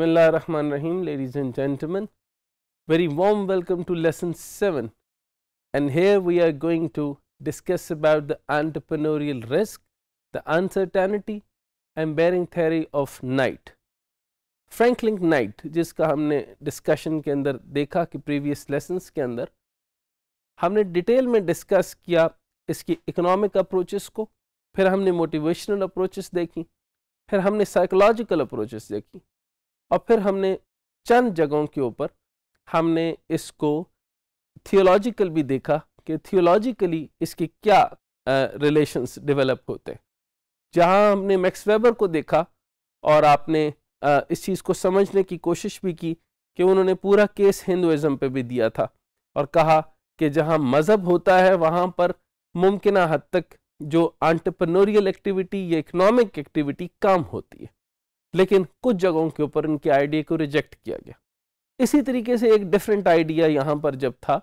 Bismillah Rahman Rahim, ladies and gentlemen. Very warm welcome to lesson 7. And here we are going to discuss about the entrepreneurial risk, the uncertainty and bearing theory of Knight. Franklin Knight जिसका हमने discussion के अंदर देखा कि previous lessons के अंदर हमने detail में डिस्कस किया इसकी इकोनॉमिक अप्रोचेस को फिर हमने मोटिवेशनल अप्रोचेस देखी फिर हमने साइकोलॉजिकल अप्रोचेस देखी और फिर हमने चंद जगहों के ऊपर हमने इसको थियोलॉजिकल भी देखा कि थियोलॉजिकली इसके क्या रिलेशंस डेवलप होते हैं जहां हमने मैक्स वेबर को देखा और आपने आ, इस चीज़ को समझने की कोशिश भी की कि उन्होंने पूरा केस हिंदुज़म पे भी दिया था और कहा कि जहां मज़हब होता है वहां पर मुमकिन हद तक जो आंटरप्रनोरियल एक्टिविटी या इकनॉमिक एक्टिविटी कम होती है लेकिन कुछ जगहों के ऊपर इनके आइडिया को रिजेक्ट किया गया इसी तरीके से एक डिफरेंट आइडिया यहाँ पर जब था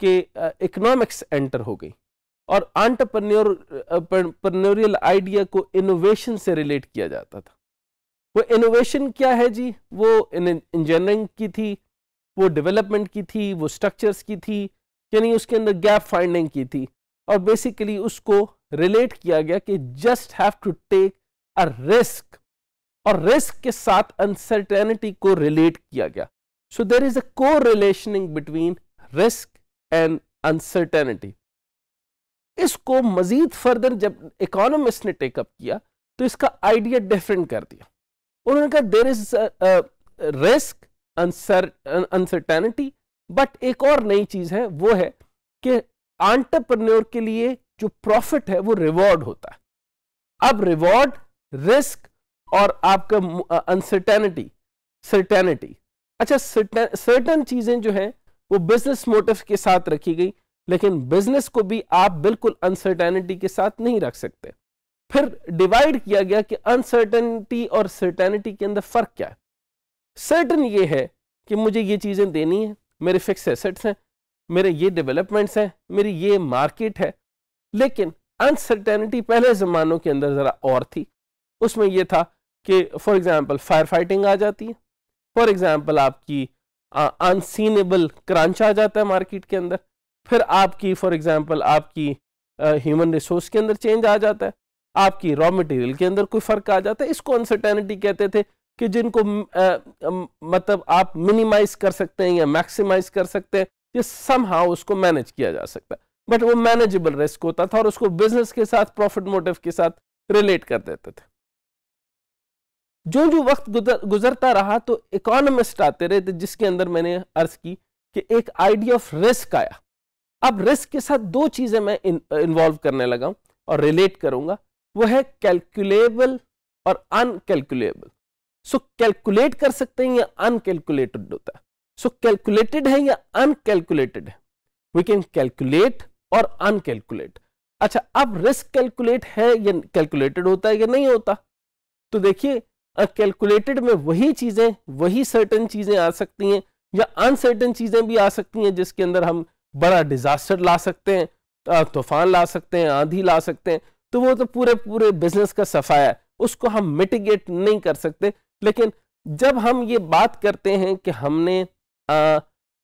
कि इकोनॉमिक्स एंटर हो गई और आंटरप्रन्योरियल आइडिया को इनोवेशन से रिलेट किया जाता था वो इनोवेशन क्या है जी वो इंजीनियरिंग की थी वो डेवलपमेंट की थी वो स्ट्रक्चर्स की थी यानी उसके अंदर गैप फाइंडिंग की थी और बेसिकली उसको रिलेट किया गया कि just have to take a risk और रिस्क के साथ अनसर्टेनिटी को रिलेट किया गया सो देर इज अ को relationship between risk and uncertainty इसको मजीद फर्दर जब इकोनॉमिस्ट ने टेकअप किया तो इसका आइडिया डिफरेंट कर दिया उन्होंने कहा there is risk uncertainty but एक और नई चीज है वो है कि आंटरप्रन्योर के लिए जो प्रॉफिट है वो रिवॉर्ड होता है अब रिवॉर्ड रिस्क और आपका अनसर्टेनिटी सर्टेनिटी अच्छा सर्टन चीज़ें जो हैं वो बिजनेस मोटिव के साथ रखी गई लेकिन बिजनेस को भी आप बिल्कुल अनसर्टेनिटी के साथ नहीं रख सकते फिर डिवाइड किया गया कि अनसर्टेनिटी और सर्टेनिटी के अंदर फ़र्क क्या है सर्टन ये है कि मुझे ये चीज़ें देनी है मेरे फिक्स एसेट्स हैं मेरे ये डेवलपमेंट्स हैं मेरी ये मार्केट है लेकिन अनसर्टेनिटी पहले ज़मानों के अंदर ज़रा और थी उसमें यह था कि फॉर एग्जांपल फायर फाइटिंग आ जाती है फॉर एग्जांपल आपकी अनसीनेबल क्रंच आ जाता है मार्केट के अंदर फिर आपकी फॉर एग्जांपल आपकी ह्यूमन रिसोर्स के अंदर चेंज आ जाता है आपकी रॉ मटेरियल के अंदर कोई फ़र्क आ जाता है इसको अनसर्टेनिटी कहते थे कि जिनको आ, आ, मतलब आप मिनिमाइज कर सकते हैं या मैक्सिमाइज कर सकते हैं ये सम उसको मैनेज किया जा सकता है बट वो मैनेजेबल रिस्क होता था और उसको बिजनेस के साथ प्रॉफिट मोटिव के साथ रिलेट कर देते थे जो जो वक्त गुजरता रहा तो इकोनॉमिस्ट आते रहे थे जिसके अंदर मैंने अर्ज की कि एक आइडिया ऑफ रिस्क आया अब रिस्क के साथ दो चीज़ें मैं इन्वॉल्व करने लगा और रिलेट करूंगा वो है कैलकुलेबल और अनकैलकुलेबल सो कैलकुलेट कर सकते हैं या अनकैलकुलेटेड होता है सो so, कैलकुलेटेड है या अनकैलकुलेटेड है वी कैन कैलकुलेट और अनकैलकुलेट अच्छा अब रिस्क कैलकुलेट है या कैलकुलेटेड होता है या नहीं होता तो देखिए कैलकुलेटेड में वही चीज़ें वही सर्टन चीज़ें आ सकती हैं या अनसर्टन चीज़ें भी आ सकती हैं जिसके अंदर हम बड़ा डिज़ास्टर ला सकते हैं तूफान ला सकते हैं आंधी ला सकते हैं तो वो तो पूरे पूरे बिजनेस का सफाया है उसको हम मिटिगेट नहीं कर सकते लेकिन जब हम ये बात करते हैं कि हमने आ,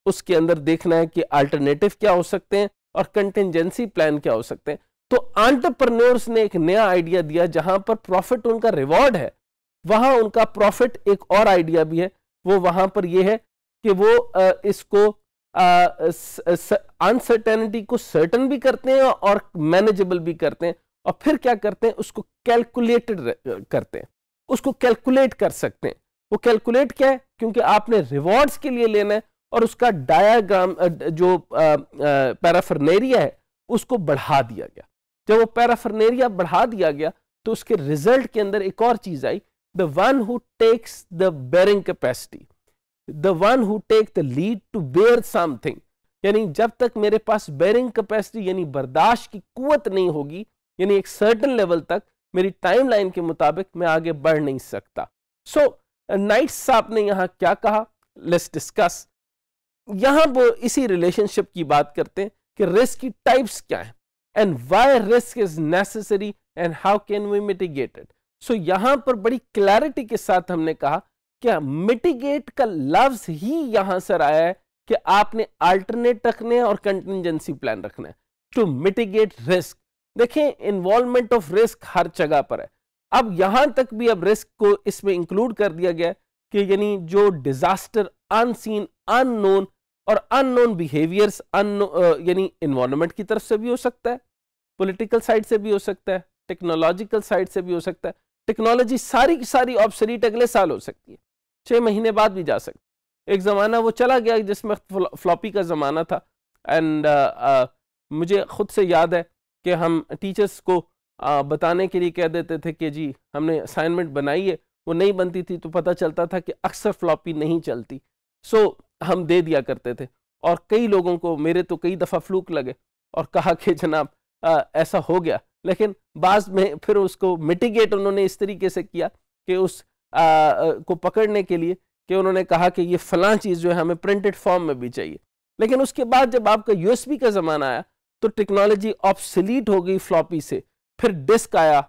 उसके अंदर देखना है कि अल्टरनेटिव क्या हो सकते हैं और कंटेंजेंसी प्लान क्या हो सकते हैं तो आंटरप्रनोर्स ने एक नया आइडिया दिया जहां पर प्रॉफिट उनका रिवॉर्ड है वहां उनका प्रॉफिट एक और आइडिया भी है वो वहां पर यह है कि वो इसको अनसर्टेनिटी को सर्टन भी करते हैं और मैनेजेबल भी करते हैं और फिर क्या करते हैं उसको कैलकुलेटेड करते हैं उसको कैलकुलेट कर सकते हैं वो कैलकुलेट क्या है क्योंकि आपने रिवॉर्ड्स के लिए लेना है और उसका डायाग्राम जो पैराफर्नेरिया है उसको बढ़ा दिया गया जब वो पैराफर्नेरिया बढ़ा दिया गया तो उसके रिजल्ट के अंदर एक और चीज़ आई the one who takes the bearing capacity the one who take the lead to bear something यानी जब तक मेरे पास बेरिंग कैपेसिटी यानी बर्दाश्त की कुत नहीं होगी यानी एक सर्टन लेवल तक मेरी टाइमलाइन के मुताबिक मैं आगे बढ़ नहीं सकता सो नाइट साहब ने यहां क्या कहा लेट्स डिस्कस यहाँ वो इसी रिलेशनशिप की बात करते हैं कि रिस्क की टाइप्स क्या हैं and why risk is necessary and how can we mitigated so so, यहां पर बड़ी क्लैरिटी के साथ हमने कहा कि मिटिगेट का लफ्ज ही यहां सर आया है कि आपने अल्टरनेट रखने और कंटिजेंसी प्लान रखना है टू मिटिगेट रिस्क देखें इन्वॉल्वमेंट ऑफ रिस्क हर जगह पर है अब यहां तक भी अब रिस्क को इसमें इंक्लूड कर दिया गया कि यानी जो डिजास्टर अनसीन अननोन और अननोन बिहेवियर्स यानी इन्वायरमेंट की तरफ से भी हो सकता है पॉलिटिकल साइड से भी हो सकता है टेक्नोलॉजिकल साइड से भी हो सकता है टेक्नोलॉजी सारी की सारी ऑप्शरीट अगले साल हो सकती है छः महीने बाद भी जा सकती एक ज़माना वो चला गया जिसमें फ्लॉपी का ज़माना था एंड uh, uh, मुझे ख़ुद से याद है कि हम टीचर्स को uh, बताने के लिए कह देते थे कि जी हमने असाइनमेंट बनाई है वो नहीं बनती थी तो पता चलता था कि अक्सर फ्लॉपी नहीं चलती सो so, हम दे दिया करते थे और कई लोगों को मेरे तो कई दफ़ा फ्लूक लगे और कहा कि जनाब uh, ऐसा हो गया लेकिन बाद में फिर उसको मिटिगेट उन्होंने इस तरीके से किया कि उस आ, आ, को पकड़ने के लिए कि उन्होंने कहा कि ये फला चीज़ जो है हमें प्रिंटेड फॉर्म में भी चाहिए लेकिन उसके बाद जब आपका यूएसबी का ज़माना आया तो टेक्नोलॉजी ऑप्सलीट हो गई फ्लॉपी से फिर डिस्क आया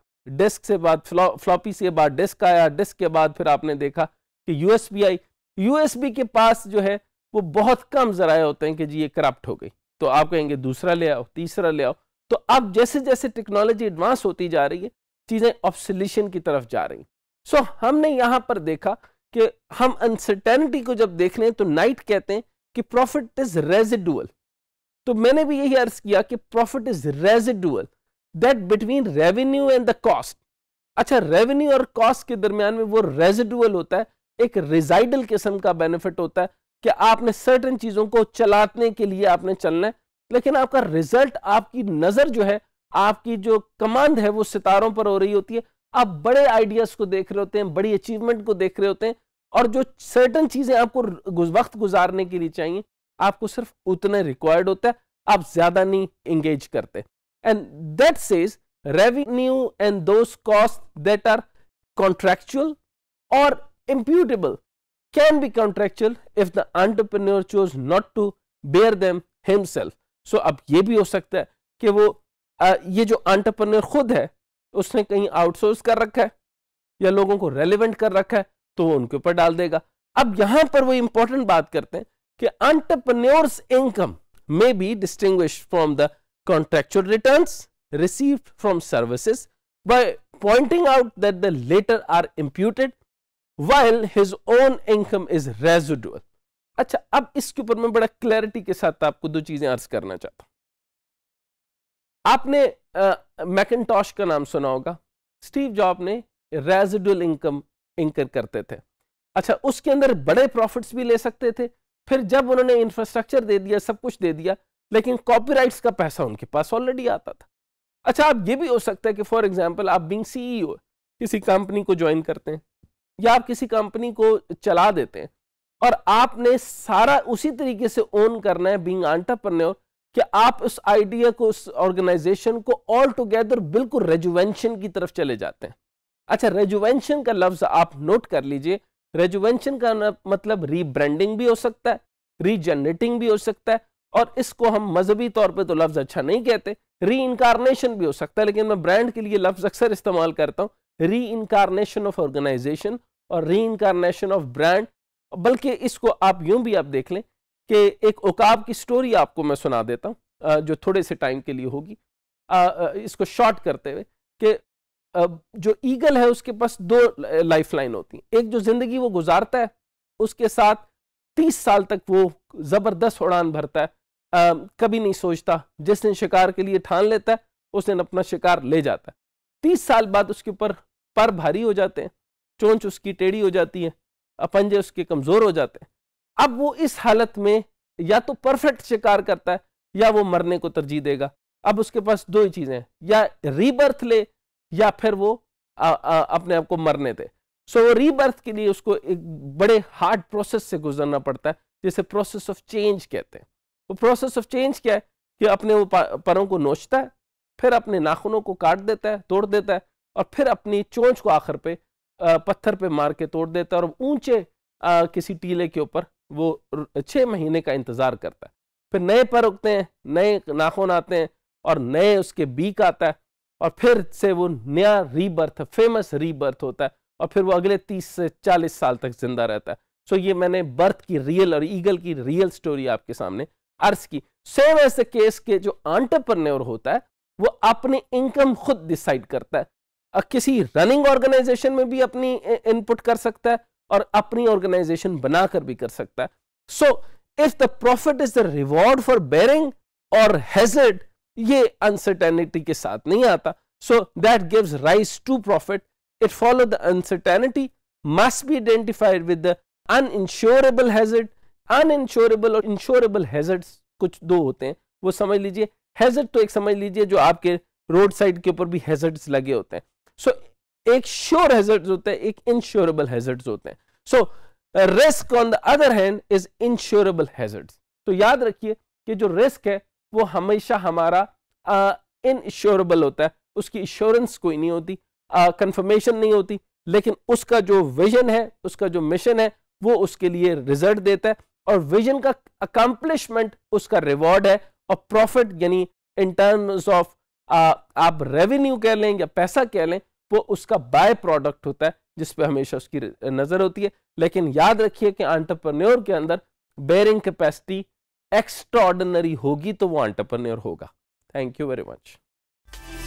डिस्क से बाद फ्लॉपी से बाद डिस्क आया डिस्क के बाद फिर आपने देखा कि यूएसबी आई यूएसबी के पास जो है वो बहुत कम जराए होते हैं कि जी ये करप्ट हो गई तो आप कहेंगे दूसरा ले आओ तीसरा ले आओ तो अब जैसे जैसे टेक्नोलॉजी एडवांस होती जा रही है चीज़ें ऑप्सिलेशन की तरफ जा रही सो so, हमने यहां पर देखा कि हम अनसर्टेनिटी को जब देख रहे हैं तो नाइट कहते हैं कि प्रॉफिट इज रेजिडुअल तो मैंने भी यही अर्ज किया कि profit is residual that between revenue and the cost अच्छा रेवेन्यू और कॉस्ट के दरमियान में वो रेजिडुअल होता है एक रिजाइडल किस्म का बेनिफिट होता है कि आपने सर्टन चीज़ों को चलाने के लिए आपने चलना है लेकिन आपका रिजल्ट आपकी नजर जो है आपकी जो कमांड है वो सितारों पर हो रही होती है आप बड़े आइडियाज को देख रहे होते हैं बड़ी अचीवमेंट को देख रहे होते हैं और जो सर्टन चीजें आपको वक्त गुजारने के लिए चाहिए आपको सिर्फ उतने रिक्वायर्ड होता है आप ज्यादा नहीं एंगेज करते and that says revenue and those cost that are contractual और imputable can be contractual if the entrepreneur choose not to bear them himself so अब ये भी हो सकता है कि वो आ, ये जो आंटरप्रनर खुद है उसने कहीं आउटसोर्स कर रखा है या लोगों को रेलिवेंट कर रखा है तो वो उनके ऊपर डाल देगा अब यहां पर वो इंपॉर्टेंट बात करते हैं कि entrepreneur's income may be distinguished from the contractual return receive from services by pointing out that the latter are imputed while his own income is residual. अच्छा अब इसके ऊपर मैं बड़ा क्लैरिटी के साथ आपको दो चीजें अर्ज करना चाहता हूं आपने मैकनटॉश का नाम सुना होगा स्टीव जॉब ने रेजिडुअल इनकम इंकर करते थे अच्छा उसके अंदर बड़े प्रॉफिट्स भी ले सकते थे फिर जब उन्होंने इंफ्रास्ट्रक्चर दे दिया सब कुछ दे दिया लेकिन कॉपीराइट्स का पैसा उनके पास ऑलरेडी आता था अच्छा आप ये भी हो सकता है कि फॉर एग्जाम्पल आप बिंग सीईओ e किसी कंपनी को ज्वाइन करते हैं या आप किसी कंपनी को चला देते हैं और आपने सारा उसी तरीके से ओन करना है बींग आंटरप्रन्योर कि आप उस आइडिया को उस ऑर्गेनाइजेशन को ऑल टुगेदर बिल्कुल रेजुवेंशन की तरफ चले जाते हैं अच्छा रेजुवेंशन का लफ्ज आप नोट कर लीजिए रेजुवेंशन का मतलब रीब्रांडिंग भी हो सकता है रीजनरेटिंग भी हो सकता है और इसको हम मजहबी तौर पे तो लफ्ज अच्छा नहीं कहते री इनकारनेशन भी हो सकता है लेकिन मैं ब्रांड के लिए लफ्ज अक्सर इस्तेमाल करता हूँ री इनकारनेशन ऑफ ऑर्गेनाइजेशन और री इनकारनेशन ऑफ ब्रांड बल्कि इसको आप यूं भी आप देख लें कि एक उकाब की स्टोरी आपको मैं सुना देता हूँ जो थोड़े से टाइम के लिए होगी इसको शॉर्ट करते हुए कि जो ईगल है उसके पास दो लाइफ लाइन होती हैं एक जो ज़िंदगी वो गुजारता है उसके साथ तीस साल तक वो ज़बरदस्त उड़ान भरता है आ, कभी नहीं सोचता जिस दिन शिकार के लिए ठान लेता है उस दिन अपना शिकार ले जाता है तीस साल बाद उसके ऊपर पर भारी हो जाते हैं चोंच उसकी टेढ़ी हो जाती है पंजे उसके कमज़ोर हो जाते हैं अब वो इस हालत में या तो परफेक्ट शिकार करता है या वो मरने को तरजीह देगा अब उसके पास दो ही चीज़ें हैं या रीबर्थ ले या फिर वो आ, आ, अपने आप को मरने दे सो so, रीबर्थ के लिए उसको एक बड़े हार्ड प्रोसेस से गुजरना पड़ता है जिसे प्रोसेस ऑफ चेंज कहते हैं वो प्रोसेस ऑफ चेंज क्या है कि अपने वो परों को नोचता है फिर अपने नाखूनों को काट देता है तोड़ देता है और फिर अपनी चोंच को आखिर पे पत्थर पे मार के तोड़ देता है और ऊंचे किसी टीले के ऊपर वो छः महीने का इंतज़ार करता है फिर नए पर उगते हैं नए नाखून आते हैं और नए उसके बीक आता है और फिर से वो नया रीबर्थ फेमस रीबर्थ होता है और फिर वो अगले तीस से चालीस साल तक जिंदा रहता है सो ये मैंने बर्थ की रियल और ईगल की रियल स्टोरी आपके सामने अर्ज की सेम ऐसे केस के जो आंटरप्रन्योर होता है वो अपनी इनकम खुद डिसाइड करता है किसी रनिंग ऑर्गेनाइजेशन में भी अपनी इनपुट कर सकता है और अपनी ऑर्गेनाइजेशन बनाकर भी कर सकता है so if the profit is the reward for bearing और हेजर्ड ये अनसर्टेनिटी के साथ नहीं आता so that gives rise to profit it follow the uncertainty identified with the uninsurable hazard uninsurable और इंश्योरेबल हैजर्ड कुछ दो होते हैं वो समझ लीजिए हैजर्ड तो एक समझ लीजिए जो आपके रोड साइड के ऊपर भी हैजर्ड्स लगे होते हैं सो एक श्योर हैजर्ड्स होते हैं एक इंश्योरेबल हैजर्ड्स होते हैं so risk on the other hand is insurable hazards तो याद रखिए कि जो रिस्क है वो हमेशा हमारा इनश्योरेबल uh, होता है उसकी इंश्योरेंस कोई नहीं होती कंफर्मेशन uh, नहीं होती लेकिन उसका जो विजन है उसका जो मिशन है वो उसके लिए रिजल्ट देता है और विजन का अकम्पलिशमेंट उसका रिवॉर्ड है और प्रॉफिट यानी इन टर्म्स ऑफ आप रेवेन्यू कह लें या पैसा कह लें वो उसका बाय प्रोडक्ट होता है जिस पे हमेशा उसकी नज़र होती है लेकिन याद रखिए कि आंटरप्रन्योर के अंदर बेरिंग कैपेसिटी एक्स्ट्रा होगी तो वो आंटरप्रन्योर होगा थैंक यू वेरी मच